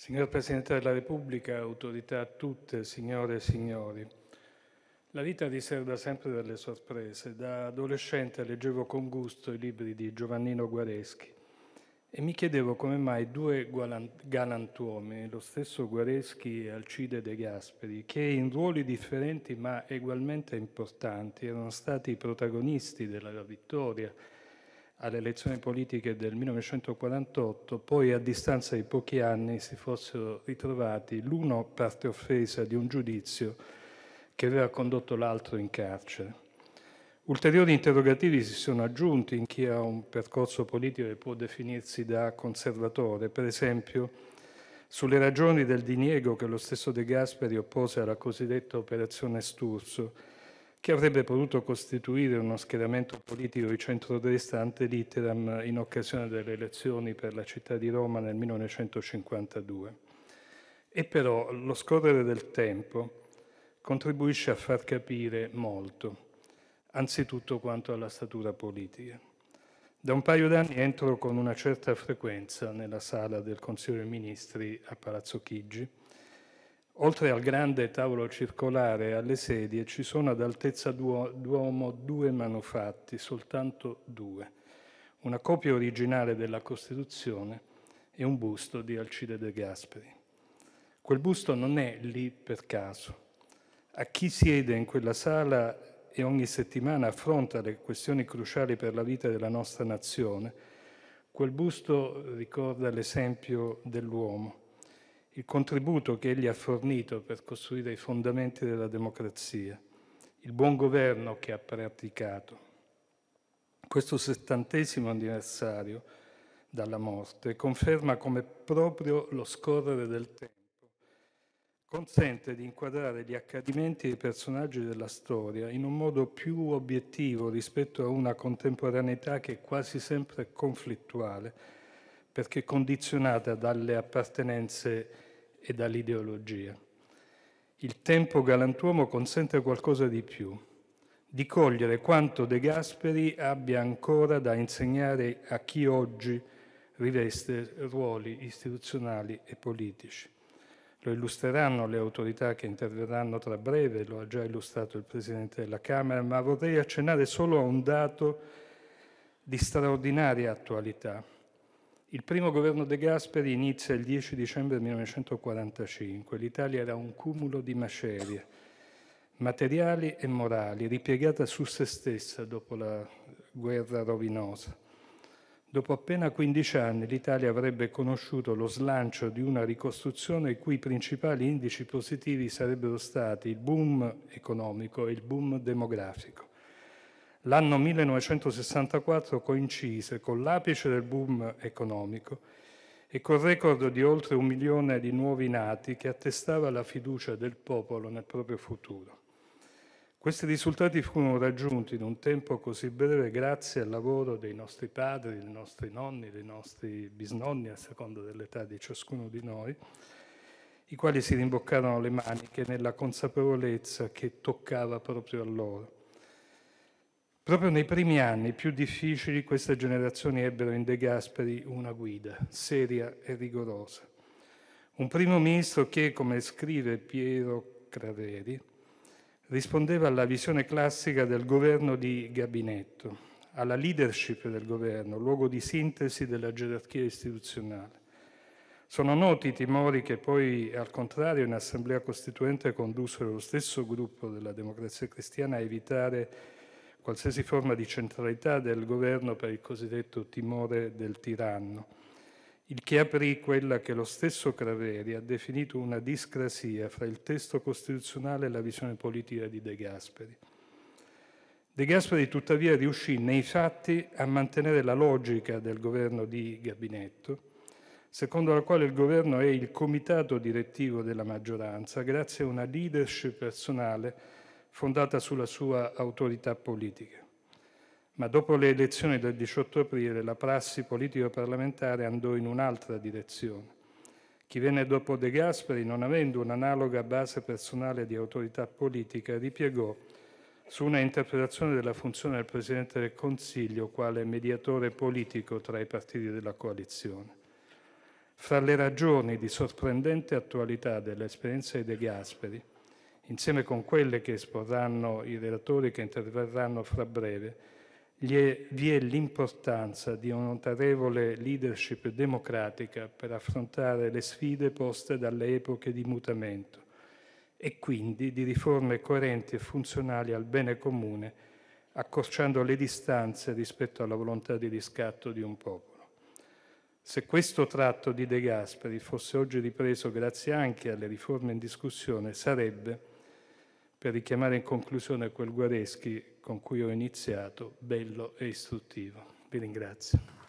Signor Presidente della Repubblica, autorità tutte, signore e signori, la vita riserva sempre delle sorprese. Da adolescente leggevo con gusto i libri di Giovannino Guareschi e mi chiedevo come mai due galantuomini, lo stesso Guareschi e Alcide De Gasperi, che in ruoli differenti ma ugualmente importanti erano stati i protagonisti della vittoria, alle elezioni politiche del 1948, poi a distanza di pochi anni si fossero ritrovati l'uno parte offesa di un giudizio che aveva condotto l'altro in carcere. Ulteriori interrogativi si sono aggiunti in chi ha un percorso politico che può definirsi da conservatore, per esempio sulle ragioni del diniego che lo stesso De Gasperi oppose alla cosiddetta operazione Sturzo che avrebbe potuto costituire uno schieramento politico di centrodestra ante litteram in occasione delle elezioni per la città di Roma nel 1952. E però lo scorrere del tempo contribuisce a far capire molto, anzitutto quanto alla statura politica. Da un paio d'anni entro con una certa frequenza nella sala del Consiglio dei Ministri a Palazzo Chigi, Oltre al grande tavolo circolare alle sedie ci sono ad altezza d'uomo due manufatti, soltanto due, una copia originale della Costituzione e un busto di Alcide De Gasperi. Quel busto non è lì per caso. A chi siede in quella sala e ogni settimana affronta le questioni cruciali per la vita della nostra nazione, quel busto ricorda l'esempio dell'uomo il contributo che egli ha fornito per costruire i fondamenti della democrazia, il buon governo che ha praticato. Questo settantesimo anniversario dalla morte conferma come proprio lo scorrere del tempo consente di inquadrare gli accadimenti e i personaggi della storia in un modo più obiettivo rispetto a una contemporaneità che è quasi sempre conflittuale, perché condizionata dalle appartenenze e dall'ideologia. Il tempo galantuomo consente qualcosa di più, di cogliere quanto De Gasperi abbia ancora da insegnare a chi oggi riveste ruoli istituzionali e politici. Lo illustreranno le autorità che interverranno tra breve, lo ha già illustrato il Presidente della Camera, ma vorrei accennare solo a un dato di straordinaria attualità il primo governo De Gasperi inizia il 10 dicembre 1945. L'Italia era un cumulo di macerie materiali e morali, ripiegata su se stessa dopo la guerra rovinosa. Dopo appena 15 anni l'Italia avrebbe conosciuto lo slancio di una ricostruzione i cui principali indici positivi sarebbero stati il boom economico e il boom demografico l'anno 1964 coincise con l'apice del boom economico e col record di oltre un milione di nuovi nati che attestava la fiducia del popolo nel proprio futuro. Questi risultati furono raggiunti in un tempo così breve grazie al lavoro dei nostri padri, dei nostri nonni, dei nostri bisnonni, a seconda dell'età di ciascuno di noi, i quali si rimboccarono le maniche nella consapevolezza che toccava proprio a loro. Proprio nei primi anni più difficili queste generazioni ebbero in De Gasperi una guida seria e rigorosa. Un primo ministro che, come scrive Piero Craveri, rispondeva alla visione classica del governo di gabinetto, alla leadership del governo, luogo di sintesi della gerarchia istituzionale. Sono noti i timori che poi, al contrario, in Assemblea Costituente condussero lo stesso gruppo della Democrazia Cristiana a evitare qualsiasi forma di centralità del governo per il cosiddetto timore del tiranno, il che aprì quella che lo stesso Craveri ha definito una discrasia fra il testo costituzionale e la visione politica di De Gasperi. De Gasperi tuttavia riuscì nei fatti a mantenere la logica del governo di gabinetto, secondo la quale il governo è il comitato direttivo della maggioranza grazie a una leadership personale fondata sulla sua autorità politica. Ma dopo le elezioni del 18 aprile la prassi politico-parlamentare andò in un'altra direzione. Chi venne dopo De Gasperi, non avendo un'analoga base personale di autorità politica, ripiegò su una interpretazione della funzione del Presidente del Consiglio quale mediatore politico tra i partiti della coalizione. Fra le ragioni di sorprendente attualità dell'esperienza di De Gasperi, insieme con quelle che esporranno i relatori che interverranno fra breve, vi è l'importanza di un'autorevole leadership democratica per affrontare le sfide poste dalle epoche di mutamento e quindi di riforme coerenti e funzionali al bene comune, accorciando le distanze rispetto alla volontà di riscatto di un popolo. Se questo tratto di De Gasperi fosse oggi ripreso grazie anche alle riforme in discussione, sarebbe, per richiamare in conclusione quel Guareschi con cui ho iniziato, bello e istruttivo. Vi ringrazio.